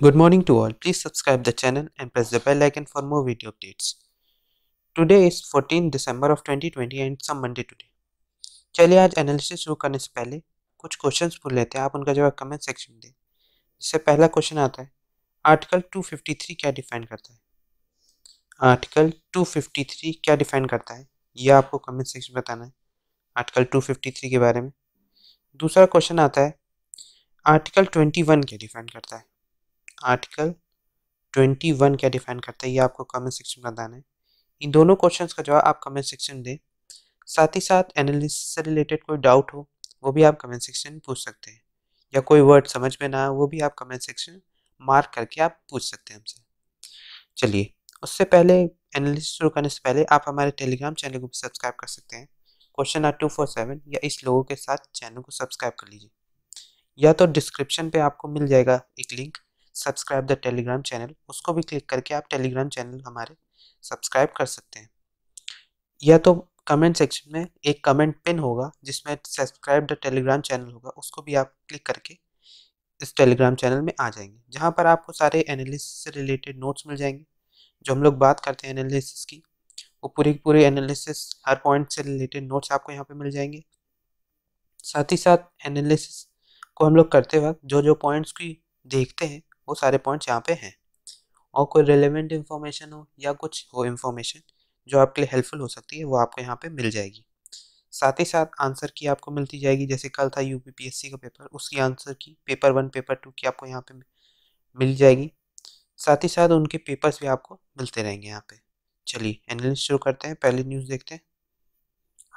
Good morning to all. Please subscribe the channel and press the bell icon for more video updates. Today is 14 December of 2020 and some Monday today. चलिए आज analysis शुरू करने से पहले कुछ questions पूछ लेते हैं आप उनका जवाब कमेंट सेक्शन में दें इससे पहला क्वेश्चन आता है आर्टिकल 253 क्या डिफाइन करता है आर्टिकल 253 क्या डिफाइन करता है यह आपको कमेंट सेक्शन में बताना है आर्टिकल 253 के बारे में दूसरा क्वेश्चन आता है आर्टिकल 21 क्या डिफाइन करता है आर्टिकल 21 क्या डिफाइन करता है ये आपको कमेंट सेक्शन में बताना है इन दोनों क्वेश्चन का जवाब आप कमेंट सेक्शन दें साथ ही साथ एनालिसिस से रिलेटेड कोई डाउट हो वो भी आप कमेंट सेक्शन पूछ सकते हैं या कोई वर्ड समझ में ना आए वो भी आप कमेंट सेक्शन मार्क करके आप पूछ सकते हैं हमसे चलिए उससे पहले एनालिसिस शुरू करने से पहले आप हमारे टेलीग्राम चैनल को भी सब्सक्राइब कर सकते हैं question are two four seven या इस लोगों के साथ चैनल को सब्सक्राइब कर लीजिए या तो डिस्क्रिप्शन पे आपको मिल जाएगा एक link subscribe the Telegram channel उसको भी क्लिक करके आप टेलीग्राम चैनल हमारे सब्सक्राइब कर सकते हैं या तो कमेंट सेक्शन में एक कमेंट पिन होगा जिसमें सब्सक्राइब द टेलीग्राम चैनल होगा उसको भी आप क्लिक करके इस टेलीग्राम चैनल में आ जाएंगे जहाँ पर आपको सारे एनालिसिस से रिलेटेड नोट्स मिल जाएंगे जो हम लोग बात करते हैं एनालिसिस की वो पूरी पूरी एनालिसिस हर पॉइंट से रिलेटेड नोट्स आपको यहाँ पे मिल जाएंगे साथ ही साथ एनालिसिस को हम लोग करते वक्त जो जो पॉइंट्स की देखते हैं वो सारे पॉइंट्स यहाँ पे हैं और कोई रिलेवेंट इन्फॉर्मेशन हो या कुछ हो इन्फॉर्मेशन जो आपके लिए हेल्पफुल हो सकती है वो आपको यहाँ पे मिल जाएगी साथ ही साथ आंसर की आपको मिलती जाएगी जैसे कल था यू का पेपर उसकी आंसर की पेपर वन पेपर टू की आपको यहाँ पर मिल जाएगी साथ ही साथ उनके पेपर्स भी आपको मिलते रहेंगे यहाँ पर चलिए एनालिस शुरू करते हैं पहली न्यूज़ देखते हैं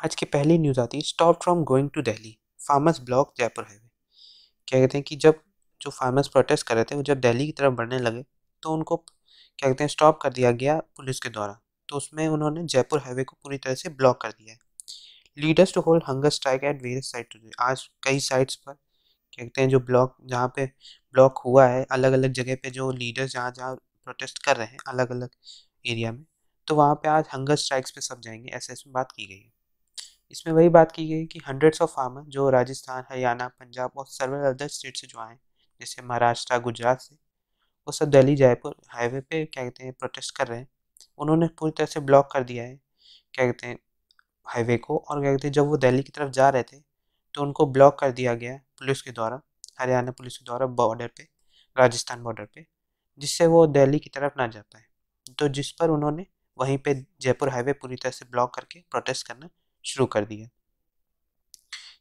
आज की पहली न्यूज़ आती है stop from going to Delhi farmers block Jaipur highway क्या कहते हैं कि जब जो फार्मर्स प्रोटेस्ट कर रहे थे वो जब दिल्ली की तरफ बढ़ने लगे तो उनको क्या कहते हैं स्टॉप कर दिया गया पुलिस के द्वारा तो उसमें उन्होंने जयपुर हाईवे को पूरी तरह से ब्लॉक कर दिया leaders to hold hunger strike at various site आज कई साइट्स पर क्या कहते हैं जो ब्लॉक जहाँ पे ब्लॉक हुआ है अलग अलग जगह पे जो लीडर्स जहाँ जहाँ प्रोटेस्ट कर रहे हैं अलग अलग एरिया में तो वहाँ पे आज हंगर स्ट्राइक्स पे सब जाएंगे ऐसे इसमें बात की गई है इसमें वही बात की गई कि हंड्रेड्स ऑफ फार्मर जो राजस्थान हरियाणा पंजाब और सर्वर अदर स्टेट से जो आए जैसे महाराष्ट्र गुजरात से वो सब दिल्ली जयपुर हाईवे पे क्या कहते हैं प्रोटेस्ट कर रहे हैं उन्होंने पूरी तरह से ब्लॉक कर दिया है क्या कहते हैं हाईवे को और क्या कहते हैं जब वो दिल्ली की तरफ जा रहे थे तो उनको ब्लॉक कर दिया गया पुलिस के द्वारा हरियाणा पुलिस के द्वारा बॉर्डर पे राजस्थान बॉर्डर पे जिससे वो दिल्ली की तरफ ना जा पाए तो जिस पर उन्होंने वहीं पे जयपुर हाईवे पूरी तरह से ब्लॉक करके प्रोटेस्ट करना शुरू कर दिया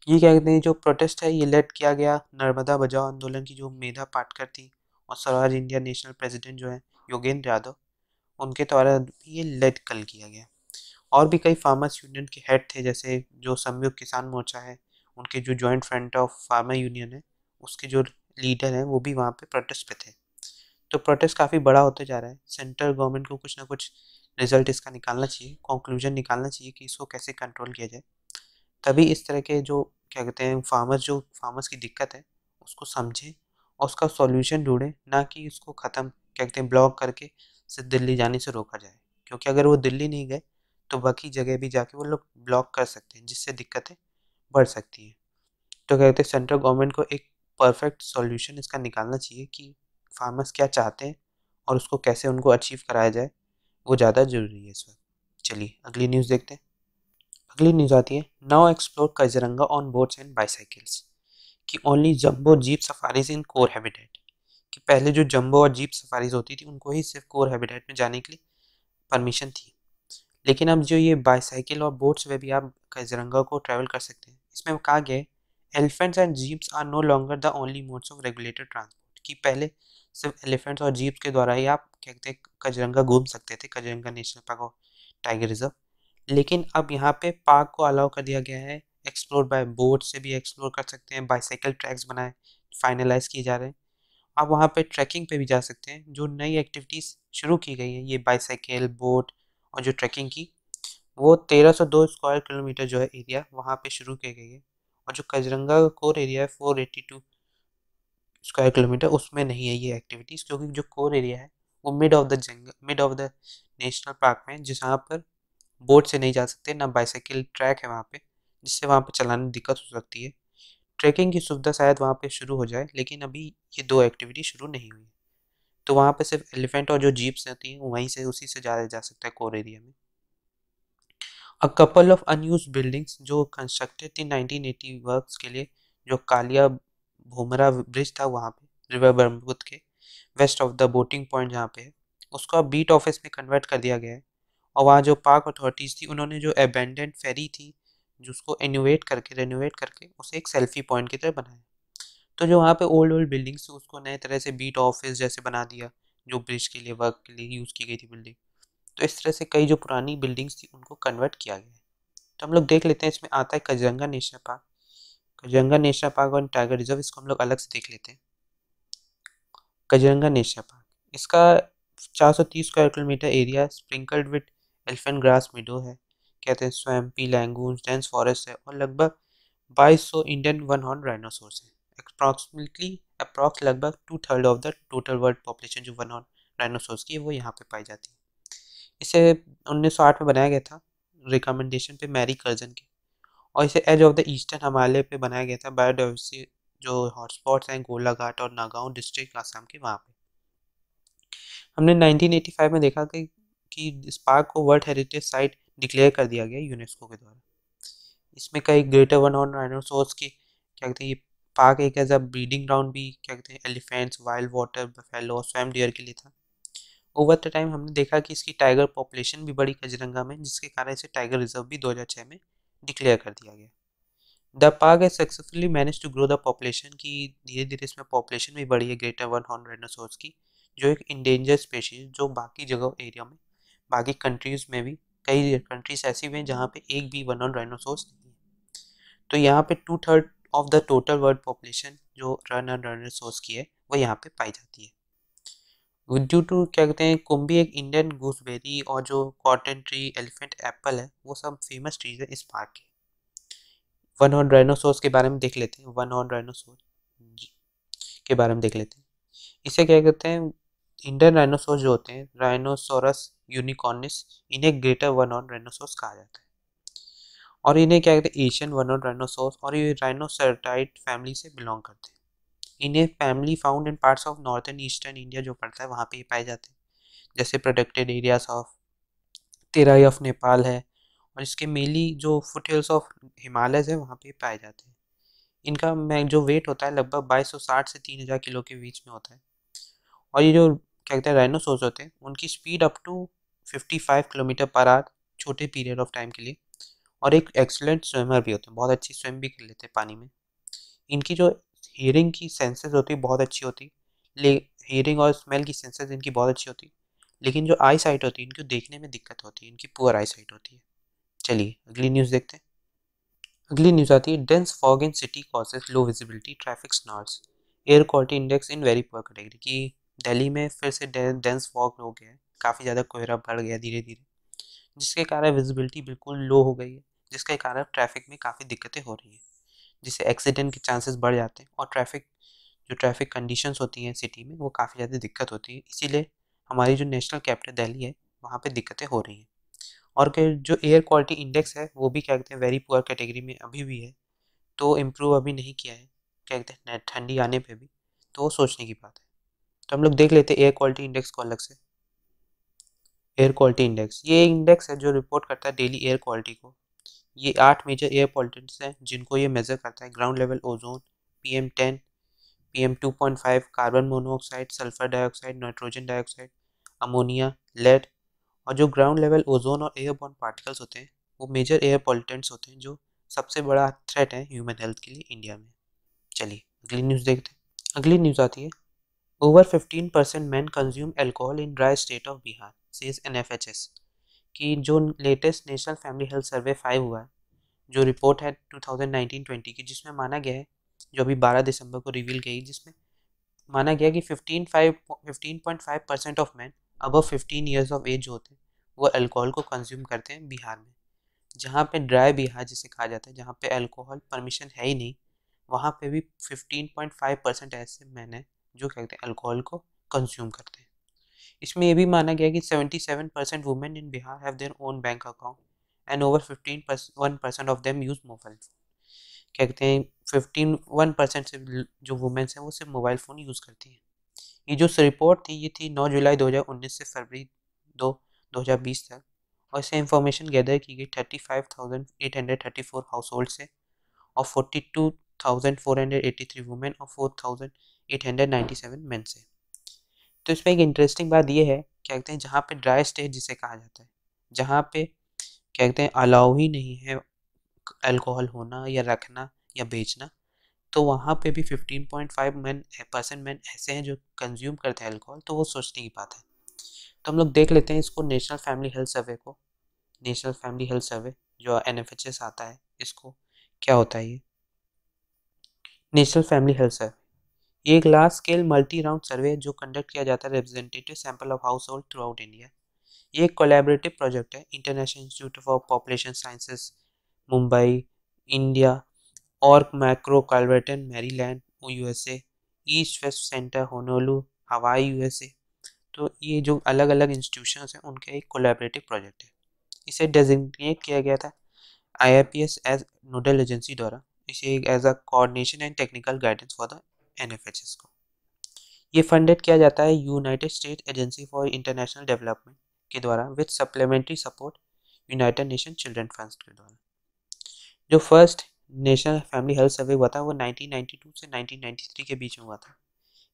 ये क्या कहते हैं जो प्रोटेस्ट है ये लेट किया गया नर्मदा बजाओ आंदोलन की जो मेधा पाटकर थी और स्वराज इंडिया नेशनल प्रेसिडेंट जो है योगेंद्र यादव उनके द्वारा ये लेट कल किया गया और भी कई फार्मर्स यूनियन के हेड थे जैसे जो संयुक्त किसान मोर्चा है उनके जो joint front of farmer union है उसके जो लीडर हैं वो भी वहाँ पे प्रोटेस्ट पे थे तो प्रोटेस्ट काफ़ी बड़ा होते जा रहा है सेंट्रल गवर्नमेंट को कुछ ना कुछ रिजल्ट इसका निकालना चाहिए कंक्लूजन निकालना चाहिए कि इसको कैसे कंट्रोल किया जाए तभी इस तरह के जो क्या कहते हैं फार्मर्स जो फार्मर्स की दिक्कत है उसको समझें और उसका सॉल्यूशन ढूंढें ना कि उसको ख़त्म क्या कहते हैं ब्लॉक करके सिर्फ दिल्ली जाने से रोका जाए क्योंकि अगर वो दिल्ली नहीं गए तो बाकी जगह भी जाके वो लोग ब्लॉक कर सकते हैं जिससे दिक्कतें बढ़ सकती हैं तो क्या कहते हैं सेंट्रल गवर्नमेंट को एक परफेक्ट सॉल्यूशन इसका निकालना चाहिए कि फार्मर्स क्या चाहते हैं और उसको कैसे उनको अचीव कराया जाए वो ज़्यादा ज़रूरी है इस वक्त चलिए अगली न्यूज़ देखते हैं अगली न्यूज आती है now explore Kaziranga on boats and bicycles कि only jumbo jeep safaris in core habitat कि पहले जो जम्बो और जीप सफारीज होती थी उनको ही सिर्फ कोर हैबिटेट में जाने के लिए परमिशन थी लेकिन अब जो ये बाईसाइकिल और बोट्स वे भी आप काजीरंगा को ट्रैवल कर सकते हैं इसमें कहा गया है elephants and jeeps are no longer the only modes of regulated transport कि पहले सिर्फ एलिफेंट्स और जीप्स के द्वारा ही आप क्या कहते हैं कजरंगा घूम सकते थे कजरंगा नेशनल पार्क और टाइगर रिजर्व लेकिन अब यहाँ पे पार्क को अलाउ कर दिया गया है एक्सप्लोर बाय बोट से भी एक्सप्लोर कर सकते हैं बाइसाइकिल ट्रैक्स बनाए फाइनलाइज किए जा रहे हैं आप वहाँ पे ट्रैकिंग पे भी जा सकते हैं जो नई एक्टिविटीज़ शुरू की गई हैं ये बाइसाइकिल बोट और जो ट्रैकिंग की वो 1302 स्क्वायर किलोमीटर जो है एरिया वहाँ पे शुरू की गई है और जो कजरंगा कोर एरिया है four eighty two square kilometre उसमें नहीं है ये एक्टिविटीज़ क्योंकि जो कोर एरिया है वो mid of the jungle mid of the national park में जहाँ पर बोट से नहीं जा सकते ना बाइसाइकिल ट्रैक है वहाँ पे जिससे वहाँ पे चलाने में दिक्कत हो सकती है ट्रैकिंग की सुविधा शायद वहाँ पे शुरू हो जाए लेकिन अभी ये दो एक्टिविटी शुरू नहीं हुई तो वहाँ पे सिर्फ एलिफेंट और जो जीप्स होती हैं वहीं से उसी से जाया जा सकता है कोर एरिया में a couple of unused buildings जो कंस्ट्रक्टेड थी नाइनटीन एटी वर्क के लिए जो कालिया भूमरा ब्रिज था वहाँ पे रिवर ब्रह्मपुत्र के west of the boating point जहाँ पे है उसको अब बीट ऑफिस में कन्वर्ट कर दिया गया है और वहाँ जो पार्क अथॉरिटीज़ थी उन्होंने जो एबेंडेंट फेरी थी जिसको एनोवेट करके रेनोवेट करके उसे एक सेल्फी पॉइंट की तरह बनाया तो जो वहाँ पे ओल्ड ओल्ड बिल्डिंग्स थी उसको नए तरह से बीट ऑफिस जैसे बना दिया जो ब्रिज के लिए वर्क के लिए यूज़ की गई थी बिल्डिंग तो इस तरह से कई जो पुरानी बिल्डिंग्स थी उनको कन्वर्ट किया गया तो हम लोग देख लेते हैं इसमें आता है Kaziranga national park Kaziranga national park और टाइगर रिजर्व इसको हम लोग अलग से देख लेते हैं कजरंगा नेशनल पार्क इसका 430 square kilometre area sprinkled with elephant grass meadow है कहते हैं स्वैम्पी लैंगून डेंस फॉरेस्ट है और लगभग 2200 सौ इंडियन वन हॉर्न राइनोसोर्स है अप्रॉक्सीमेटली अप्रॉक्स लगभग two third of the total world population जो वन हॉर्न राइनोसोर्स की है वो यहाँ पे पाई जाती है इसे 1908 में बनाया गया था रिकमेंडेशन पे मैरी कर्जन के और इसे edge of the eastern Himalaya पे बनाया गया था बायोडाइवर्सिटी जो हॉटस्पॉट्स हैं गोलाघाट और नागांव डिस्ट्रिक्ट आसाम के वहाँ पे हमने 1985 में देखा कि कि इस पार्क को वर्ल्ड हेरिटेज साइट डिक्लेयर कर दिया गया यूनेस्को के द्वारा इसमें कई ग्रेटर वन ऑन डायनासोर्स के क्या कहते हैं ये पार्क एक एज अ ब्रीडिंग ग्राउंड भी क्या कहते हैं elephants wild water buffalo swamp deer के लिए था ओवर द टाइम हमने देखा कि इसकी टाइगर पॉपुलेशन भी बड़ी कजरंगा में जिसके कारण इसे टाइगर रिजर्व भी दो में डिक्लेयर कर दिया गया द पार्क है successfully manage to grow the population की धीरे धीरे इसमें पॉपुलेशन भी बढ़ी है ग्रेटर वन हॉर्न रेनोसोर्स की जो एक इंडेंजर स्पेशीज जो बाकी जगह एरिया में बाकी कंट्रीज़ में भी कई कंट्रीज ऐसी हुई हैं जहाँ पे एक भी वन ऑन राइनोसोर्स नहीं है तो यहाँ पे two third of the total world population जो रन ऑन राइनोसोर्स की है वो यहाँ पे पाई जाती है ड्यू टू क्या कहते हैं कुम्बी एक इंडियन गूसबेरी और जो कॉटन ट्री एलिफेंट एप्पल है वो सब फेमस ट्रीज है इस पार्क के वन ऑन राइनोसोर्स के बारे में देख लेते हैं वन ऑन राइनोसोर के बारे में देख लेते हैं इसे क्या कहते हैं इंडियन राइनोसोर जो होते हैं राइनोसोरस यूनिकॉर्निस इन्हें ग्रेटर वन ऑन रेनोसोर्स कहा जाता है और इन्हें क्या कहते हैं एशियन वन ऑन रेनोसोर्स और ये राइनोसर्टाइट फैमिली से बिलोंग करते हैं इन्हें family found in parts of northern eastern India जो पड़ता है वहाँ पर ये पाए जाते हैं जैसे protected areas of Terai of Nepal है और इसके मेली जो फुट हिल्स ऑफ हिमालय है वहाँ पर पाए जाते हैं इनका मैं जो वेट होता है लगभग 2260 से 3000 किलो के बीच में होता है और ये जो क्या कहते हैं राइनोसोर्स होते हैं उनकी speed up to 55 kilometre per hour छोटे पीरियड ऑफ टाइम के लिए और एक एक्सलेंट स्विमर भी होते हैं बहुत अच्छी स्विम भी कर लेते हैं पानी में इनकी जो हियरिंग की सेंसेस होती है बहुत अच्छी होती ले हियरिंग और स्मेल की सेंसेस इनकी बहुत अच्छी होती लेकिन जो आई साइट होती है इनकी देखने में दिक्कत होती है इनकी पुअर आई साइट होती है चलिए अगली न्यूज़ देखते हैं अगली न्यूज़ आती है dense fog in city causes low visibility traffic snarls air quality index in very poor category कि दिल्ली में फिर से डेंस फॉग हो गया है काफ़ी ज़्यादा कोहरा बढ़ गया धीरे धीरे जिसके कारण विजिबिलिटी बिल्कुल लो हो गई है जिसके कारण ट्रैफिक में काफ़ी दिक्कतें हो रही हैं जिससे एक्सीडेंट के चांसेस बढ़ जाते हैं और ट्रैफिक जो ट्रैफिक कंडीशंस होती हैं सिटी में वो काफ़ी ज़्यादा दिक्कत होती है इसीलिए हमारी जो नेशनल कैपिटल दिल्ली है वहाँ पर दिक्कतें हो रही हैं और के जो एयर क्वालिटी इंडेक्स है वो भी क्या कहते हैं वेरी पुअर कैटेगरी में अभी भी है तो इम्प्रूव अभी नहीं किया है क्या कहते हैं ठंडी आने पर भी तो सोचने की बात है तो हम लोग देख लेते हैं एयर क्वालिटी इंडेक्स को अलग से एयर क्वालिटी इंडेक्स ये इंडेक्स है जो रिपोर्ट करता है डेली एयर क्वालिटी को ये आठ मेजर एयर पॉलिटेंट्स हैं जिनको ये मेज़र करता है ground level ozone P M ten P M two point five carbon monoxide sulphur dioxide nitrogen dioxide ammonia lead और जो ग्राउंड लेवल ओजोन और एयरबॉर्न पार्टिकल्स होते हैं वो मेजर एयर पॉलिटेंट्स होते हैं जो सबसे बड़ा थ्रेट है ह्यूमन हेल्थ के लिए इंडिया में चलिए अगली न्यूज़ देखते हैं अगली न्यूज़ आती है over fifteen percent man consume alcohol in dry state of Bihar says N F H S कि जो latest national family health survey five हुआ है जो रिपोर्ट है टू थाउजेंड नाइनटीन ट्वेंटी की जिसमें माना गया है जो अभी बारह दिसंबर को रिवील गई जिसमें माना गया कि fifteen five fifteen point five percent of man above fifteen years of age होते हैं वो अल्कोहल को कंज्यूम करते हैं बिहार में जहाँ पे ड्राई बिहार जिसे कहा जाता है जहाँ पे अल्कोहल परमिशन है ही नहीं वहाँ पे भी फिफ्टीन पॉइंट फाइव परसेंट ऐसे मैन है जो कहते हैं अल्कोहल को कंज्यूम करते हैं इसमें यह भी माना गया कि 77 percent women in Bihar have their own bank account and over fifteen one percent of them use mobile phone क्या कहते हैं फिफ्टीन वन परसेंट से जो वुमेंस हैं वो सिर्फ मोबाइल फ़ोन यूज़ करती हैं ये जो रिपोर्ट थी ये थी 9 जुलाई 2019 से फरवरी दो 2020 तक और इससे इंफॉर्मेशन गैदर की गई thirty thirty five thousand eight hundred four household से और forty two thousand four hundred three women और four thousand eight hundred ninety seven men से तो इसमें एक इंटरेस्टिंग बात ये है क्या कहते हैं जहाँ पे ड्राई स्टेज जिसे कहा जाता है जहाँ पे क्या कहते हैं अलाउ ही नहीं है अल्कोहल होना या रखना या बेचना तो वहाँ पे भी 15.5 मैन परसेंट मैन ऐसे हैं जो कंज्यूम करते हैं अल्कोहल तो वो सोचने की बात है तो हम लोग देख लेते हैं इसको नेशनल फैमिली हेल्थ सर्वे को नेशनल फैमिली हेल्थ सर्वे जो एन आता है इसको क्या होता है ये नेशनल फैमिली हेल्थ सर्वे ये एक large scale multi round survey जो कंडक्ट किया जाता है representative sample of household throughout India ये एक कोलेबरेटिव प्रोजेक्ट है international institute for population sciences Mumbai India और macro Calverton U S East West Center Honolulu Hawaii USA तो ये जो अलग अलग इंस्टीट्यूशन हैं उनके एक कोलेबरेटिव प्रोजेक्ट है इसे डेजिग्नेट किया गया था आई एज नोडल एजेंसी द्वारा इसे as a coordination and technical guidance for the एन को ये फंडेड किया जाता है United State agency for international development के द्वारा with supplementary support United Nation children fund के द्वारा जो first national family health survey हुआ था वो 1992 से 1993 के बीच में हुआ था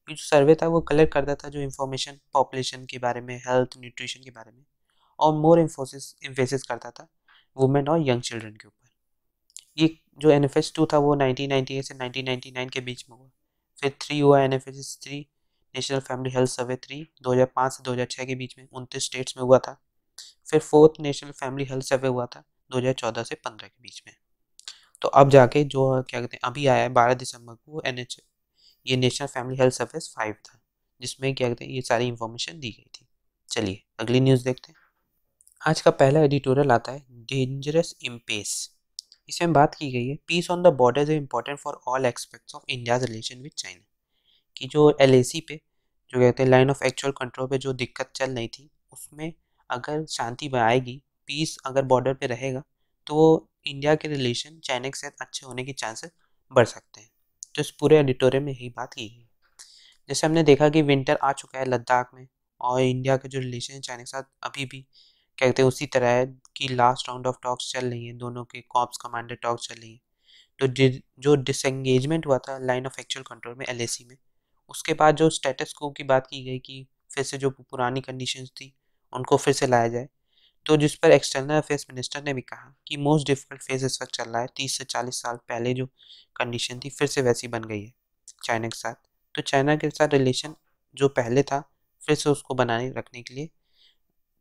ये जो सर्वे था वो कलेक्ट करता था जो इन्फॉर्मेशन पॉपुलेशन के बारे में हेल्थ न्यूट्रिशन के बारे में और मोर इन्फोसिस इन्फेसिस करता था वुमेन और यंग चिल्ड्रन के ऊपर ये जो एन एफ एस टू था वो एट से नाइन के बीच में हुआ फिर थ्री हुआ N F S three national family health survey three 2005 से 2006 के बीच में उनतीस स्टेट्स में हुआ था फिर fourth national family health survey हुआ था 2014 से 15 के बीच में तो अब जाके जो क्या कहते हैं अभी आया है बारह दिसंबर को एन एच ये national family health survey five था जिसमें क्या कहते हैं ये सारी इन्फॉर्मेशन दी गई थी चलिए अगली न्यूज़ देखते हैं आज का पहला एडिटोरियल आता है डेंजरस इम्पेस इसमें बात की गई है peace on the border is important for all aspects of India relation with China कि जो एल पे जो कहते हैं लाइन ऑफ एक्चुअल कंट्रोल पे जो दिक्कत चल रही थी उसमें अगर शांति बनाएगी पीस अगर बॉर्डर पे रहेगा तो इंडिया के रिलेशन चाइना के साथ अच्छे होने के चांसेस बढ़ सकते हैं तो इस पूरे एडिटोरियम में यही बात की गई जैसे हमने देखा कि विंटर आ चुका है लद्दाख में और इंडिया के जो रिलेशन है चाइना के साथ अभी भी क्या कहते हैं उसी तरह है कि लास्ट राउंड ऑफ टॉक्स चल रही है दोनों के कॉप्स कमांडर टॉक्स चल रही है तो जो डिसंगेजमेंट हुआ था लाइन ऑफ एक्चुअल कंट्रोल में एल में उसके बाद जो स्टेटस को की बात की गई कि फिर से जो पुरानी कंडीशन थी उनको फिर से लाया जाए तो जिस पर एक्सटर्नल अफेयर्स मिनिस्टर ने भी कहा कि मोस्ट डिफिकल्ट फेज इस वक्त चल रहा है तीस से चालीस साल पहले जो कंडीशन थी फिर से वैसी बन गई है चाइना के साथ तो चाइना के साथ रिलेशन जो पहले था फिर से उसको बनाए रखने के लिए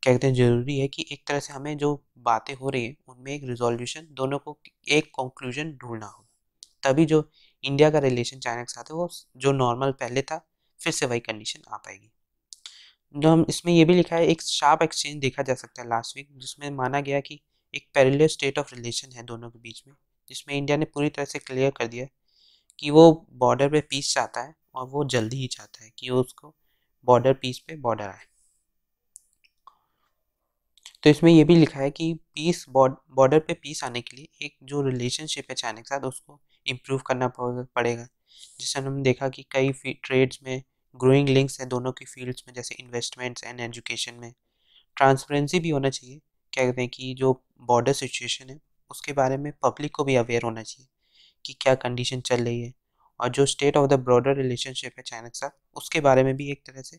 क्या कहते हैं ज़रूरी है कि एक तरह से हमें जो बातें हो रही हैं उनमें एक रिजोल्यूशन दोनों को एक कंक्लूजन ढूंढना होगा तभी जो इंडिया का रिलेशन चाइना के साथ है वो जो नॉर्मल पहले था फिर से वही कंडीशन आ पाएगी जो हम इसमें यह भी लिखा है एक शार्प एक्सचेंज देखा जा सकता है लास्ट वीक जिसमें माना गया कि एक पैरेलल स्टेट ऑफ रिलेशन है दोनों के बीच में जिसमें इंडिया ने पूरी तरह से क्लियर कर दिया कि वो बॉर्डर पे पीस चाहता है और वो जल्दी ही चाहता है कि उसको बॉर्डर पीस पे बॉर्डर आए तो इसमें यह भी लिखा है कि पीस बॉर्डर पे पीस आने के लिए एक जो रिलेशनशिप है चाइना के साथ उसको इम्प्रूव करना पड़ेगा जिससे हमने देखा कि कई ट्रेड्स में ग्रोइंग लिंक्स हैं दोनों की फील्ड्स में जैसे इन्वेस्टमेंट्स एंड एजुकेशन में ट्रांसपेरेंसी भी होना चाहिए क्या कहते हैं कि जो बॉर्डर सिचुएशन है उसके बारे में पब्लिक को भी अवेयर होना चाहिए कि क्या कंडीशन चल रही है और जो state of the broader relationship है चाइना के साथ उसके बारे में भी एक तरह से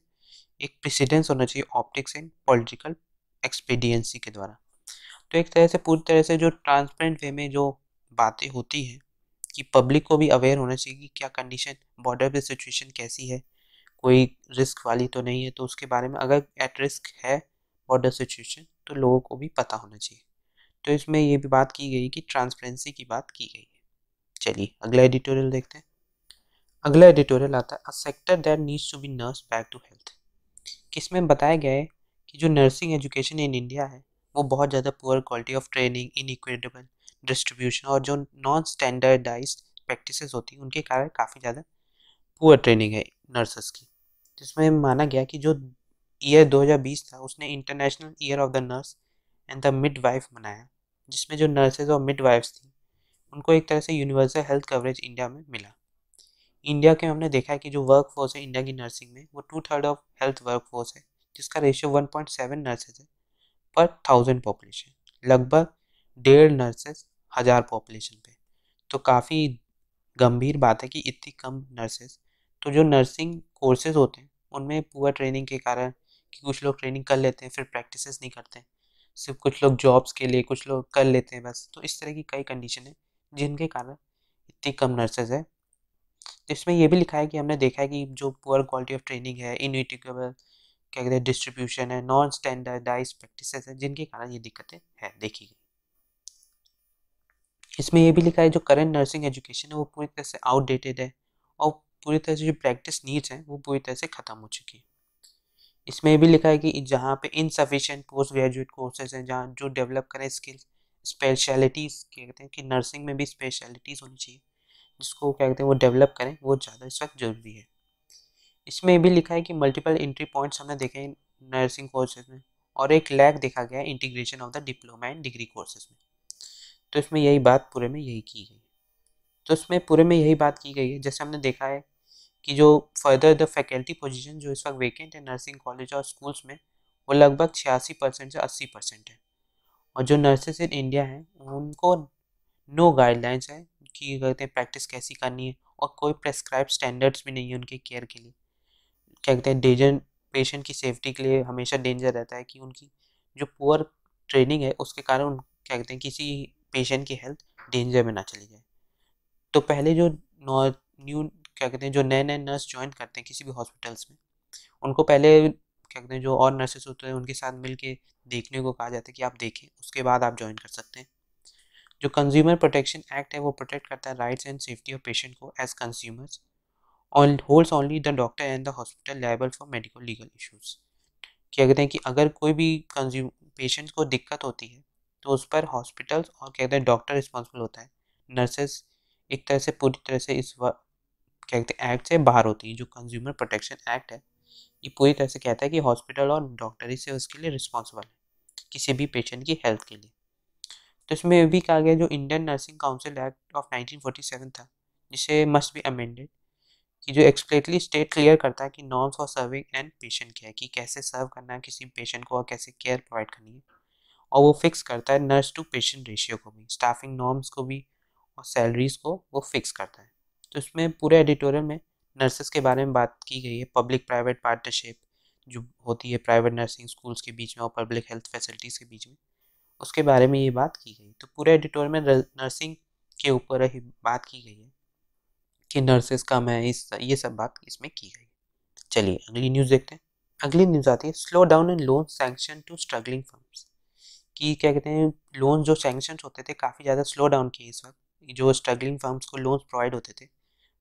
एक प्रेसिडेंस होना चाहिए ऑप्टिक्स एंड पॉलिटिकल एक्सपीडियंसी के द्वारा तो एक तरह से पूरी तरह से जो ट्रांसपेरेंट वे में जो बातें होती हैं कि पब्लिक को भी अवेयर होना चाहिए कि क्या कंडीशन बॉर्डर पे सिचुएशन कैसी है कोई रिस्क वाली तो नहीं है तो उसके बारे में अगर एट रिस्क है बॉर्डर सिचुएशन तो लोगों को भी पता होना चाहिए तो इसमें ये भी बात की गई कि ट्रांसपेरेंसी की बात की गई है चलिए अगला एडिटोरियल देखते हैं अगला एडिटोरियल आता है a sector that needs to be nurse back to health किसमें बताया गया है कि जो नर्सिंग एजुकेशन इन इंडिया है वो बहुत ज़्यादा poor quality of training inequitable distribution और जो नॉन स्टैंडर्डाइज प्रैक्टिस होती हैं उनके कारण काफ़ी ज़्यादा पुअर ट्रेनिंग है नर्सेस की जिसमें माना गया कि जो ईयर 2020 था उसने international year of the nurse and the midwife मनाया जिसमें जो नर्सेज और मिड वाइफ्स थी उनको एक तरह से यूनिवर्सल हेल्थ कवरेज इंडिया में मिला इंडिया के हमने देखा है कि जो वर्क फोर्स है इंडिया की नर्सिंग में वो two third of health work force है जिसका रेशियो 1.7 नर्सेज है पर थाउजेंड पॉपुलेशन लगभग डेढ़ नर्सेज हज़ार पॉपुलेशन पे तो काफ़ी गंभीर बात है कि इतनी कम नर्सेज तो जो नर्सिंग कोर्सेज होते हैं उनमें पूरा ट्रेनिंग के कारण कि कुछ लोग ट्रेनिंग कर लेते हैं फिर प्रैक्टिस नहीं करते सिर्फ कुछ लोग जॉब्स के लिए कुछ लोग कर लेते हैं बस तो इस तरह की कई कंडीशन है जिनके कारण इतनी कम नर्सेज है तो इसमें यह भी लिखा है कि हमने देखा है कि जो पुअर क्वालिटी ऑफ ट्रेनिंग है इनविटिकेबल क्या कहते हैं डिस्ट्रीब्यूशन है नॉन स्टैंडर्डाइज प्रैक्टिस है जिनके कारण ये दिक्कतें हैं देखी गई इसमें यह भी लिखा है जो करंट नर्सिंग एजुकेशन है वो पूरी तरह से आउटडेटेड है और पूरी तरह से जो प्रैक्टिस नीड्स हैं वो पूरी तरह से ख़त्म हो चुकी है इसमें भी लिखा है कि जहाँ पे इनसफिशेंट पोस्ट ग्रेजुएट कोर्सेज हैं जहाँ जो डेवलप करें स्किल्स स्पेशलिटीज़ क्या कहते हैं कि नर्सिंग में भी स्पेशलिटीज़ होनी चाहिए जिसको क्या कहते हैं वो डेवलप करें वो ज़्यादा इस वक्त ज़रूरी है इसमें भी लिखा है कि मल्टीपल एंट्री पॉइंट्स हमने देखे हैं नर्सिंग कोर्सेज में और एक लैग देखा गया है integration of the diploma and degree courses में तो इसमें यही बात पूरे में यही की गई तो इसमें पूरे में यही बात की गई है जैसे हमने देखा है कि जो फर्दर द फैकल्टी पोजिशन जो इस वक्त वेकेंट है नर्सिंग कॉलेज और स्कूल्स में वो लगभग छियासी परसेंट से अस्सी परसेंट है और जो नर्सेज इन इंडिया हैं उनको नो गाइडलाइंस है कि कहते हैं प्रैक्टिस कैसी करनी है और कोई प्रेस्क्राइब स्टैंडर्ड्स भी नहीं है उनके केयर के लिए क्या कहते हैं डेंजर पेशेंट की सेफ्टी के लिए हमेशा डेंजर रहता है कि उनकी जो पुअर ट्रेनिंग है उसके कारण क्या कहते हैं किसी पेशेंट की हेल्थ डेंजर में ना चली जाए तो पहले जो न्यू क्या कहते हैं जो नए नए नर्स ज्वाइन करते हैं किसी भी हॉस्पिटल्स में उनको पहले क्या कहते हैं जो और नर्सेस होते हैं उनके साथ मिल के देखने को कहा जाता है कि आप देखें उसके बाद आप ज्वाइन कर सकते हैं जो कंज्यूमर प्रोटेक्शन एक्ट है वो प्रोटेक्ट करता है rights and safety of patient को as consumers on holds only the doctor and the hospital liable for medical legal issues क्या कहते हैं कि अगर कोई भी कंज्यूम पेशेंट को दिक्कत होती है तो उस पर हॉस्पिटल्स और क्या कहते हैं डॉक्टर रिस्पॉन्सिबल होता है नर्सेस एक तरह से पूरी तरह से इस क्या कहते हैं एक्ट से बाहर होती है जो कंज्यूमर प्रोटेक्शन एक्ट है ये पूरी तरह से कहता है कि हॉस्पिटल और डॉक्टर ही से उसके लिए रिस्पॉन्सिबल है किसी भी पेशेंट की हेल्थ के लिए तो इसमें भी कहा गया जो Indian nursing council act of seven था जिसे मस्ट बी अमेंडेड कि जो एक्सप्लेटली स्टेट क्लियर करता है कि norms for serving and patient क्या है कि कैसे सर्व करना है किसी पेशेंट को और कैसे केयर प्रोवाइड करनी है और वो फिक्स करता है नर्स टू पेशेंट रेशियो को भी स्टाफिंग नॉर्म्स को भी और सैलरीज को वो फिक्स करता है तो इसमें पूरे एडिटोरियल में नर्सेस के बारे में बात की गई है पब्लिक प्राइवेट पार्टनरशिप जो होती है प्राइवेट नर्सिंग स्कूल्स के बीच में और पब्लिक हेल्थ फैसिलिटीज़ के बीच में उसके बारे में ये बात की गई तो पूरे एडिटोरियल में नर्सिंग के ऊपर ही बात की गई है कि नर्सेस कम है इस ये सब बात इसमें की गई चलिए अगली न्यूज़ देखते हैं अगली न्यूज़ आती है slow down in loan sanction to struggling firms कि क्या कहते हैं लोन जो सेंक्शन होते थे काफ़ी ज़्यादा स्लो डाउन किए इस वक्त जो स्ट्रगलिंग फर्म्स को लोन प्रोवाइड होते थे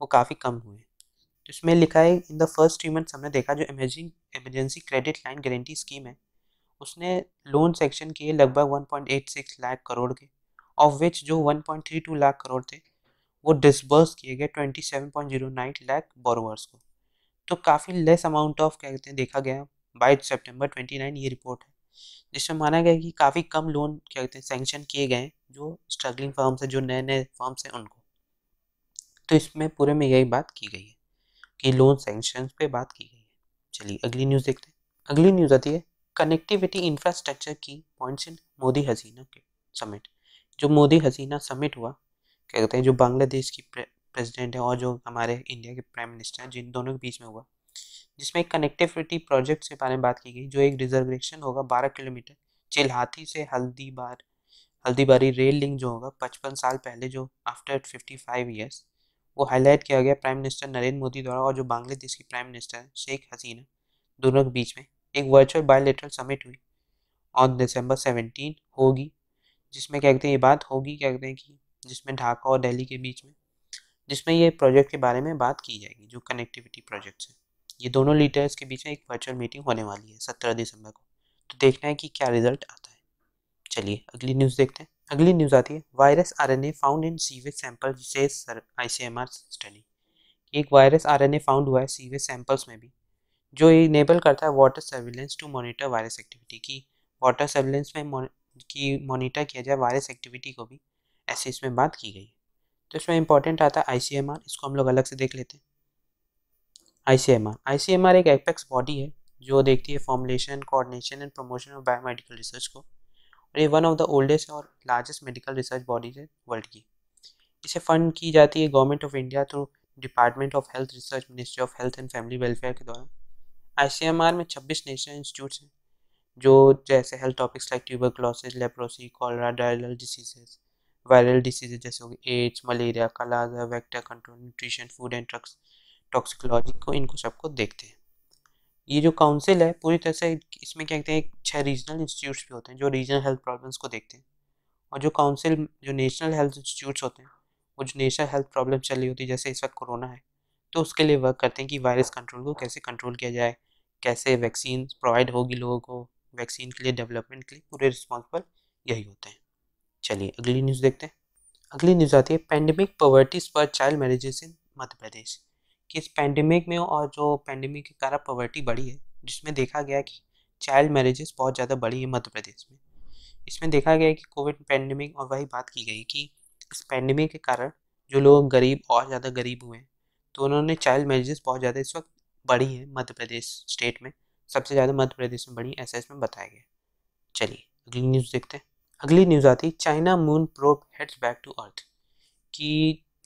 वो काफ़ी कम हुए तो इसमें लिखा है in the first three months हमने देखा जो emerging emergency credit line guarantee scheme है उसने लोन सेक्शन किए लगभग 1.86 लाख करोड़ के ऑफ विच जो 1.32 लाख करोड़ थे वो डिसबर्स किए गए twenty seven point zero nine lakh borrowers को तो काफ़ी लेस अमाउंट ऑफ क्या कहते हैं देखा गया बाई सेप्टेम्बर ट्वेंटी नाइन ये रिपोर्ट है जिसमें माना गया कि काफ़ी कम लोन क्या कहते हैं सेंक्शन किए गए जो स्ट्रगलिंग फर्म्स हैं जो नए नए फर्म्स हैं उनको तो इसमें पूरे में यही बात की गई है कि लोन सेंक्शन पे बात की गई है चलिए अगली न्यूज़ देखते हैं अगली न्यूज़ आती है कनेक्टिविटी इंफ्रास्ट्रक्चर की पॉइंट्स इन मोदी हसीना के समिट जो मोदी हसीना समिट हुआ क्या कहते हैं जो बांग्लादेश की प्रेसिडेंट है और जो हमारे इंडिया के प्राइम मिनिस्टर हैं जिन दोनों के बीच में हुआ जिसमें एक कनेक्टिविटी प्रोजेक्ट के बारे में बात की गई जो एक रिजर्वेशन होगा बारह किलोमीटर चिल्हाथी से हल्दीबार हल्दीबारी रेल लिंक जो होगा पचपन साल पहले जो आफ्टर फिफ्टी फाइव ईयर्स वो हाईलाइट किया गया प्राइम मिनिस्टर नरेंद्र मोदी द्वारा और जो बांग्लादेश की प्राइम मिनिस्टर शेख हसीना दोनों के बीच में एक वर्चुअल बायोलेटरल समिट हुई ऑन दिसंबर सेवनटीन होगी जिसमें क्या कहते हैं ये बात होगी क्या कहते हैं कि जिसमें ढाका और दिल्ली के बीच में जिसमें ये प्रोजेक्ट के बारे में बात की जाएगी जो कनेक्टिविटी प्रोजेक्ट्स हैं ये दोनों लीडर्स के बीच में एक वर्चुअल मीटिंग होने वाली है सत्रह दिसंबर को तो देखना है कि क्या रिजल्ट आता है चलिए अगली न्यूज़ देखते हैं अगली न्यूज़ आती है virus are found in sewage sample C M R study एक वायरस आर फाउंड हुआ है सीवेज सैंपल्स में भी जो इनेबल करता है water surveillance to monitor virus activity की वाटर सर्विलेंस में की मॉनिटर किया जाए वायरस एक्टिविटी को भी ऐसे इसमें बात की गई तो इसमें इंपॉर्टेंट आता है आई इसको हम लोग अलग से देख लेते हैं आई एम आर एक एपेक्स बॉडी है जो देखती है formulation coordination and promotion of biomedical research को और ये वन ऑफ द ओल्डेस्ट और लार्जेस्ट मेडिकल रिसर्च बॉडीज है वर्ल्ड की इसे फंड की जाती है government of India through department of health research ministry of health and family welfare के द्वारा आर में छब्बीस नेशनल इंस्टीट्यूट्स हैं जो जैसे हेल्थ टॉपिक्स लाइक क्लॉसिस leprosy cholera diarrhoeal diseases viral diseases जैसे हो एड्स मलेरिया कलाजा vector control nutrition food and drugs toxicology को इनको सबको देखते हैं ये जो काउंसिल है पूरी तरह से इसमें क्या कहते हैं छः रीजनल इंस्टीट्यूट्स भी होते हैं जो रीजनल हेल्थ प्रॉब्लम्स को देखते हैं और जो काउंसिल जो नेशनल हेल्थ इंस्टीट्यूट्स होते हैं वो जो नेशनल हेल्थ प्रॉब्लम चल रही होती है जैसे इस वक्त कोरोना है तो उसके लिए वर्क करते हैं कि वायरस कंट्रोल को कैसे कंट्रोल किया जाए कैसे वैक्सीन प्रोवाइड होगी लोगों को वैक्सीन के लिए डेवलपमेंट के लिए पूरे रिस्पॉन्सिबल यही होते हैं चलिए अगली न्यूज़ देखते हैं अगली न्यूज़ आती है पैंडमिक पॉवर्टीज पर चाइल्ड मैरिजेस इन मध्य प्रदेश कि इस पैंडमिक में और जो पैंडमिक के कारण पॉवर्टी बढ़ी है जिसमें देखा गया कि चाइल्ड मैरिजेस बहुत ज़्यादा बढ़ी है मध्य प्रदेश में इसमें देखा गया कि कोविड पैंडमिक और वही बात की गई कि इस पैंडमिक के कारण जो लोग गरीब और ज़्यादा गरीब हुए हैं तो उन्होंने चाइल्ड मैरिजेस बहुत ज़्यादा इस वक्त बढ़ी है मध्य प्रदेश स्टेट में सबसे ज़्यादा मध्य प्रदेश में बढ़ी ऐसा इसमें बताया गया चलिए अगली न्यूज़ देखते हैं अगली न्यूज़ आती China moon probe heads back to earth कि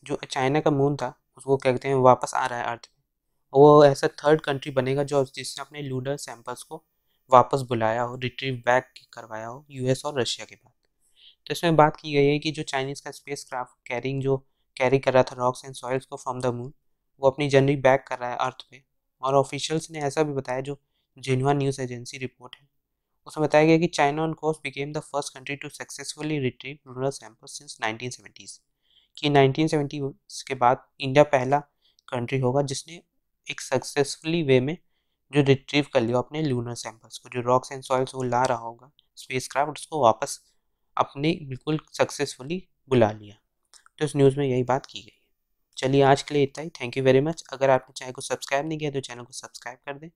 जो चाइना का मून था उसको कहते हैं वापस आ रहा है अर्थ में वो ऐसा थर्ड कंट्री बनेगा जो जिसने अपने लूडर सैंपल्स को वापस बुलाया हो रिट्रीव बैक करवाया हो यूएस और रशिया के बाद तो इसमें बात की गई है कि जो चाइनीज़ का स्पेस क्राफ्ट कैरिंग जो कैरी कर रहा था रॉक्स एंड सॉइल्स को फ्रॉम द मून वो अपनी जर्नी बैक कर रहा है अर्थ पे और ऑफिशियल्स ने ऐसा भी बताया जो जेनुआ न्यूज़ एजेंसी रिपोर्ट है उसमें बताया गया कि China on course became the first country to successfully retrieve rural sample since nineteen कि नाइनटीन के बाद इंडिया पहला कंट्री होगा जिसने एक सक्सेसफुली वे में जो रिट्रीव कर लिया अपने लूनर सैंपल्स को जो रॉक्स एंड सॉइल्स वो ला रहा होगा स्पेस क्राफ्ट उसको वापस अपने बिल्कुल सक्सेसफुली बुला लिया तो इस न्यूज़ में यही बात की गई चलिए आज के लिए इतना ही थैंक यू वेरी मच अगर आपने चैनल को सब्सक्राइब नहीं किया तो चैनल को सब्सक्राइब कर दें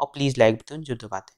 और प्लीज़ लाइक बटन जो दबा दें